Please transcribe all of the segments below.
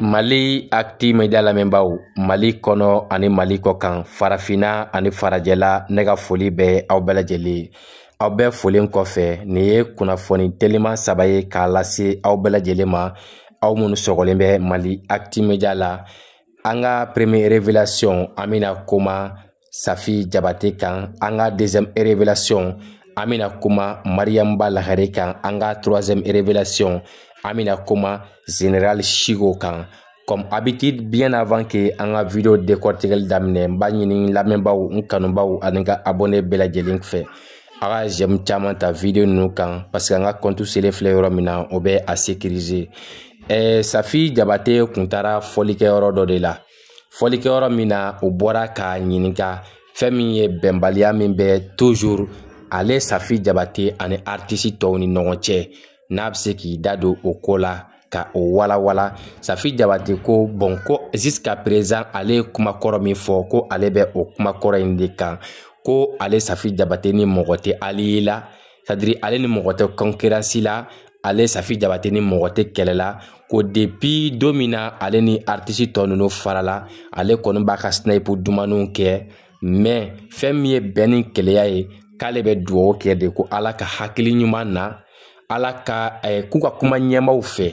mali akiti media lamɛnbaaw mali kɔnɔ ani mali kɔ kan farafina ani farajɛla ne ka foli bɛ aw bɛlajɛle lajɛlen aw bɛɛ folen kɔfɛ nin ye kunnafoni teliman saba ye k'a lase aw bɛɛ ma aw minnu sɔgɔlen bɛ mali akti media la an ka premier revelasiɔn an bɛna koma safi jabate kan an ka deuxième révélation an bena kuma mariyamba lahare kan an ka troisième révélation an bena kuma général shigo kan comme habitude bien avant que an ka video décortiqueli daminɛ n b'a ɲini lamɛnbaw n kanubaw ani ka abonné bɛɛ lajɛlen fɛ a ka jɛmu caaman ta video nunu kan parce que an ka kɔntu selen filɛ yɔrɔ min na o bɛ a sécuriser eh, safi jabate kun taara fɔlikɛyɔrɔ dɔ de la fɔlikɛyɔrɔ min na o bɔra k'a ɲininka fɛn min ye bɛnbaliya min bɛ toujours ale safi jabate ani artisi tɔw ni ɲɔgɔn cɛ n'a bɛ se k'i da don o ko la ka o walawala safi jabate ko bɔn ko jusqu'à présent ale ye kumakɔrɔ min fɔ ko ale bɛ o kumakɔrɔ in de kan ko ale safi jabate ni mɔgɔ tɛ aliye la sadiri ale ni mɔgɔ tɛ kɔnkɛransi la ale safi jabate ni mɔgɔ tɛ kɛlɛ la ko depi don min na ale ni artisi tɔ ninnu farala ale kɔni b'a ka sinayipu dumanw kɛ mɛ fɛn min ye bɛn ni keleya ye k'ale bɛ dugawu kɛ de ko ala ka hakili ɲuman na ala ka eh, k'u ka kuma ɲɛmaw fɛ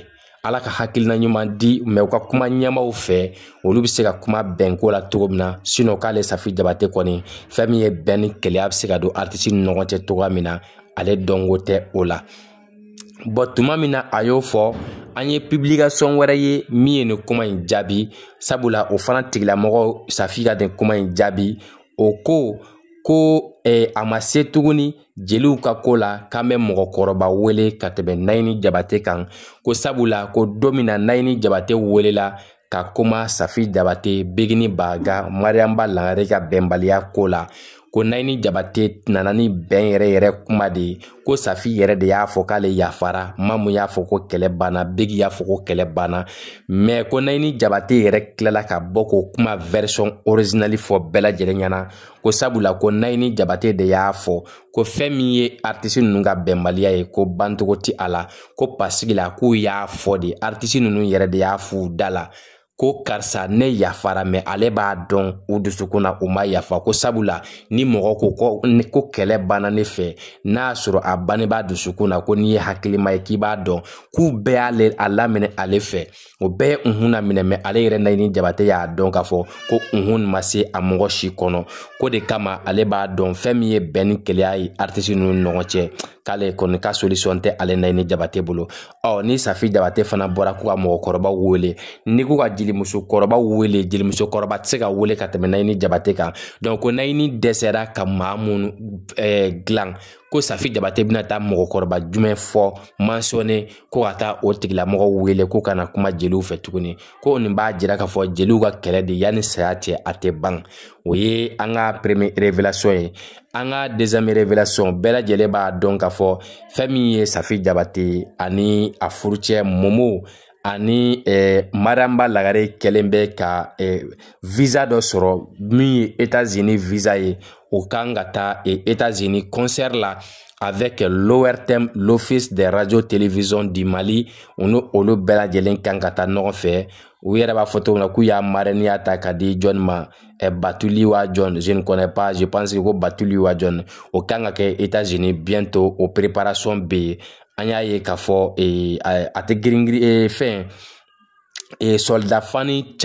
ala ka hakilina ɲuman di mɛ u ka kuma ɲɛmaw fɛ olu be se ka kuma bɛnko la cogo min na sinɔ k'ale safi jabate kɔni fɛɛn min ye bɛn ni kɛlɛya be se ka don artisi ni ɲɔgɔn cɛ cogoya min na ale dɔnko tɛ o la bɔn tuma min na a y'o fɔ an ye pibilikasɔn wɛrɛ ye min ye nin kuma ɲi jaabi sabula o fana tigilamɔgɔ safi ka nin kuma ɲi jaabi o ko ko eh, a ma se tuguni jeliw ka ko la k'an bɛ mɔgɔkɔrɔba wele ka tɛmɛ nayini jabate kan ko sabula ko don min na nayini jabate welela ka kuma safi jabate bigini baga mariyanba langare ka bɛnbaliya ko la ko nayini jabate nana ni bɛn yɛrɛ yɛrɛ kuma de ye ko safi yɛrɛ de y'a fɔ k'ale yafara mamu y'a fɔ ko kɛlɛ banna begi y'a fɔ ko kɛlɛ banna mɛ ko nayini jabate yɛrɛ kilala ka bɔ k'o kuma version originali fɔ bɛɛ lajɛlen ɲɛna ko sabula ko nayini jabate de y'a fɔ ko fɛn min ye artisi ninnu ka bɛnbaliya ye ko bancogo ti a la ko pasigi la k'u y'a fɔ de artisi ninnu yɛrɛ de y'a f'u da la ko karisa ne yafara mɛ ale b'a dɔn u dusukun na u ma yafa ko sabula ni mɔgɔ ko ko ko kɛlɛ banna ne fɛ n'a y'a sɔrɔ a bannibaa dusukun na ko n'i ye hakilima ye k'i b'a dɔn k'u bɛɛ y'ale a laminɛ ale fɛ o bɛɛ ye unhun laminɛ mɛ ale yɛrɛ naɲini jabate y'a dɔn k'a fɔ ko unhun ma se a mɔgɔ si kɔnɔ ko de kama ale b'a dɔn fɛn min ye bɛn ni kelenya ye aritisi ninnu ni ɲɔgɔn cɛ k'ale kɔni ka solisɔn tɛ ale na ni jabate bolo ɔ ni safi jabate fana bɔra k'u ka mɔgɔkɔrɔba wele ni k'u ka jelimusokɔrɔba wele jelimusokɔrɔba tɛ se ka wele ka tɛmɛ nayi ni jabate kan ko nayi dɛsɛra ka maa minnu dilan ko safi jabate bɛna taa mɔgɔkɔrɔba jumɛn fɔ mansɔnne ko ka taa o tigilamɔgɔ wele ko kana kuma jeliw fɛ tuguni ko nin b'a jira k'a fɔ jeliw ka kɛlɛ de yanni saya cɛ a tɛ ban o ye an ka premier révélation ye an ka deuxième révélation bɛɛ lajɛlen b'a dɔn k'a fɔ fɛn min ye safi jabate ani a furucɛ momo ani eh, mariamba lagare kɛlen bɛ ka eh, visa dɔ sɔrɔ min ye etats-unis visa ye au Kangata et États-Unis concert là avec l'ORTM l'Office des Radio Télévision du Mali on olo eu le bel adjelin Kangata non fait. Oui, il y b'a photo de la na k'u y'a ma et Batuliwa John je ne connais pas je pense que Batuliwa batuli au Kangata o États-Unis bientôt aux préparation b yen kafo et et euh, à Tegringri, et fin et soldat Fanny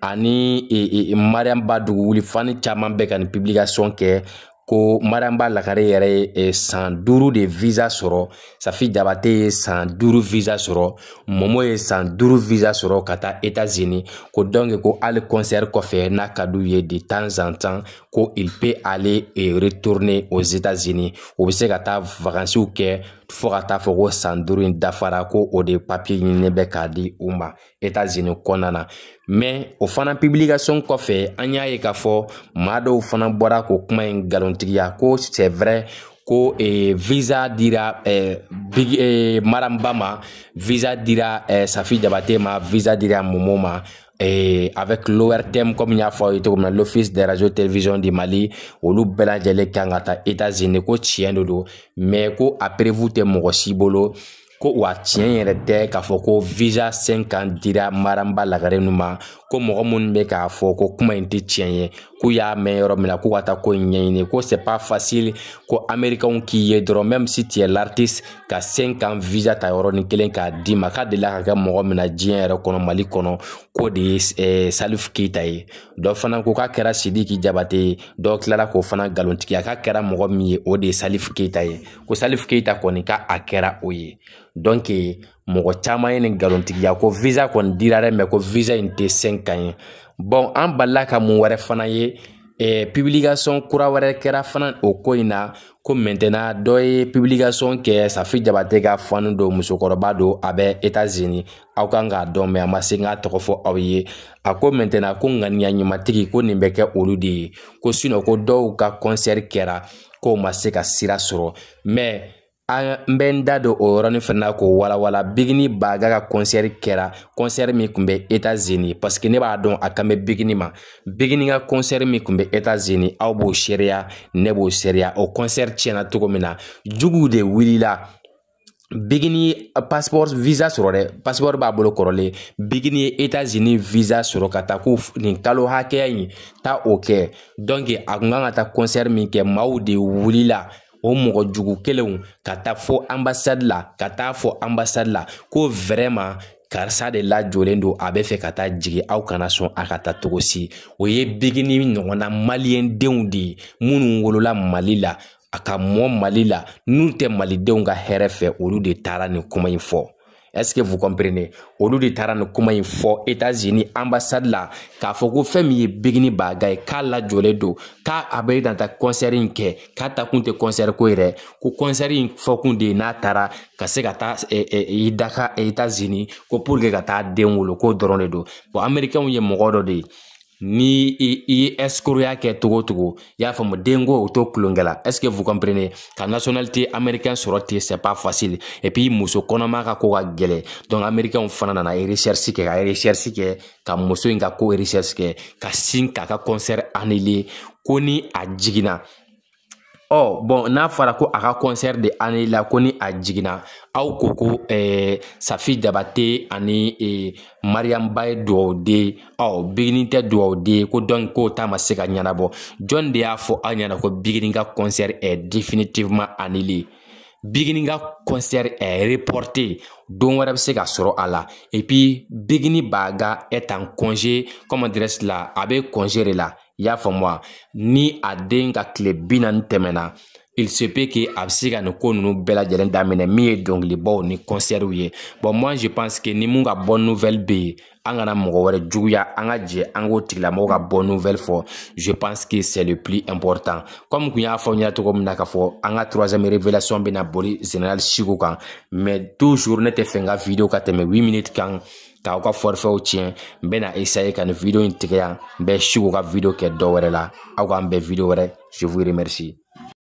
ani e, e, e, mariam ba dugu wuli fani caman bɛ ka nin publication kɛ ko mariam ba lakare yɛrɛ ye e, san duuru de visa sɔrɔ safi jabate ye san duuru visa sɔrɔ mɔmɔ ye san duuru visa sɔrɔ ka taa etats-unis ko donc ko hali concert kɔfɛ n'a ka d'u ye de temps en temps ko il peut aller e, retourner aux etats-unis o bɛ se ka taa vacances kɛ fɔɔ ka taa fɔ ko san duuru in dafara ko o de papiye ɲinini bɛ k'a di u ma etats-unis kɔnɔna na mɛ o fana pibilikasɔn kɔfɛ an y'a ye k'a fɔ maa dɔw fana bɔra k'o kuma in galontigiya ko c'est vrai ko eh, visa dira eh, big, eh, maranba ma visa dira eh, safi jabate ma visa dira momo ma Et eh, avec l'ORTM, comme il y a fait l'Office des radios télévision du Mali, olu bɛɛ lajɛlen kan ka taa États-Unis ko tiɲɛ de don mais ko a prévu tɛ mɔgɔ si bolo ko wa tiɲɛ yɛrɛ tɛ k'a fɔ ko visa 5 ans dira Maraba Lagare ninnu ma ko mɔgɔ minnu bɛ k'a fɔ ko kuma in tɛ tiɲɛ ye k'u y'a mɛn yɔrɔ min na k'u ka taa ko ɲɛɲini ko c'est pas facile ko américain k'i ye dɔrɔn même si tu es l'artiste ka 5 ans visa ta yɔrɔnin kelen k'a d'i ma k'a delila ka kɛ mɔgɔ min na diɲɛ yɛrɛ kɔnɔ mali kɔnɔ k'o de ye eh, salif keita ye dɔ fana ko k'a kɛra sidiki jabate ye dɔ tilala k'o fana galontigiya k'a kɛra mɔgɔ min ye o de ye salif keita ye ko salif keita kɔni ka a kɛra o ye donc mɔgɔ caman ye nin galontigiya ko visa kɔni dira dɛ mɛ ko visa in tɛ 5 ans ye bɔn an balila ka mun wɛrɛ fana ye eh, publication kura wɛrɛ kɛra fana o ko in na ko mɛntɛna dɔ ye publication kɛ safi jabate ka fani don musokɔrɔba don a bɛ etats-unis aw kan k'a dɔn mɛ a ma se n k'a tɔgɔ fɔ aw ye a ko mɛntɛna ko ŋaniya ɲumatigi ko nin bɛ kɛ olu de ye ko sinɔ ko dɔw ka kɔnsɛri kɛra k'o ma se ka sira sɔrɔ mɛ an bɛ n da don o yɔrɔnin fana na k'o walawala bigini baga ka kɔnsɛri kɛra kɔnsɛri min tun bɛ etazini paseke ne b'a dɔn a kan bɛ bigini ma bigini ka kɔnsɛri min tun bɛ etazini aw b'o seereya ne b'o seereya o kɔnsɛri tiɲɛna cogo min na juguw de wulila bigini euh, passport visa sɔrɔ dɛ passport b'a bolo kɔrɔlen bigini ye etats-unis visa sɔrɔ ka taa ko nin kalo hakɛya in taa o kɛ donc a kun kan ka taa concert min kɛ maaw de wulila o mɔgɔ jugu kelenw ka taa fɔ anbasadi la ka taa fɔ anbasadi la ko wɛrɛma karisa de lajɔlen don a bɛ fɛ ka taa jigin aw kana sɔn a ka taa cogo si o ye bigini ɲɔgɔnna maliyɛndenw de ye minnu wolola mali la a ka mɔ mali la n'u tɛ malidenw ka hɛrɛ fɛ olu de taara nin kuma in fɔ est-ce que vous comprenez olu de taara nin kuma in fɔ états-unis ambassade la k'a fɔ ko fɛn min ye bigini baga ye k'a lajɔlen don k'a a bɛ na ta concert in kɛ k'a ta kun tɛ concert ko yɛrɛ ko concert in fɔkun de ye n'a taara ka se ka taa i daka états-unis ko pour que ka taa den wolo k'o dɔrɔn de don bon américain ye mɔgɔ dɔ de ye ni i, i ɛsikoroya kɛ togo togo i y'a faamu denko o to kulonkɛ la est ce que vous comprenez ka nationalité américain sɔrɔ ten c'est pas facile et puis muso kɔnɔma ka ko ka gɛlɛ donc américainw fana nana recherche kɛ ka recherche kɛ ka muso in ka ko recherche kɛ ka sin k'a ka concert annulé ko ni a jiginna ɔ bɔn n'a fɔra ko a ka kɔnsɛri de ani la ko ni a jiginna aw ko ko eh, safi jabate ani eh, mariyam ba ye duwawuden ɔ bigini tɛ duwawuden ko dɔn k'o ta ma se ka ɲɛnabɔ jɔn de y'a fɔ aw ɲɛna ko bigini ka kɔnsɛri est eh, définitivement annulé bigini ka kɔnsɛri est reporté don wɛrɛ bɛ se ka sɔrɔ a la et puis bigini b'a ka est en congé comment dirais-je la a bɛ congé de la i y'a faamu wa ni a den ka tile bi naani tɛmɛna il se peut que a bɛ se ka nin ko ninnu bɛɛ lajɛlen daminɛ min ye dɔnkilibaw ni kɔnsɛriw ye bon moi je pense que ni mun ka bonne nouvelle bɛ yen an kana mɔgɔ wɛrɛ juguya an ka jɛ an k'o tigilamɔgɔ ka bonne nouvelle fɔ je pense que c'est le plus important comme kun y'a fɔ n ɲɛna cogo min na k'a fɔ an ka troisième révélation bɛna boli général Siko kan mais toujours ne tɛ fɛ n ka video ka tɛmɛ 8 minutes kan ka u ka fɔrifɛw tiɲɛ n bɛna na esaye ka nin video in tigɛ yan n bɛ si k'u ka video kɛ dɔ wɛrɛ la aw k'an bɛn video wɛrɛ je vous remercie